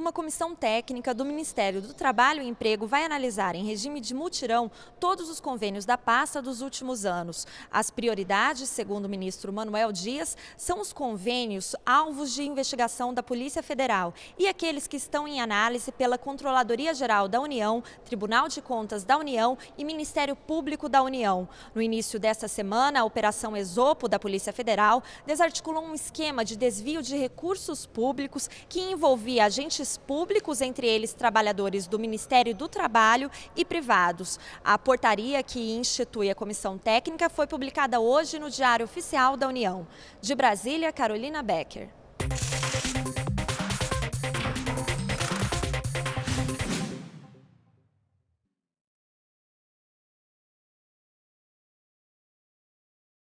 uma comissão técnica do Ministério do Trabalho e Emprego vai analisar em regime de mutirão todos os convênios da pasta dos últimos anos. As prioridades, segundo o ministro Manuel Dias, são os convênios alvos de investigação da Polícia Federal e aqueles que estão em análise pela Controladoria Geral da União, Tribunal de Contas da União e Ministério Público da União. No início desta semana, a Operação Esopo da Polícia Federal desarticulou um esquema de desvio de recursos públicos que envolvia agentes servidores públicos, entre eles trabalhadores do Ministério do Trabalho e privados. A portaria que institui a comissão técnica foi publicada hoje no Diário Oficial da União. De Brasília, Carolina Becker.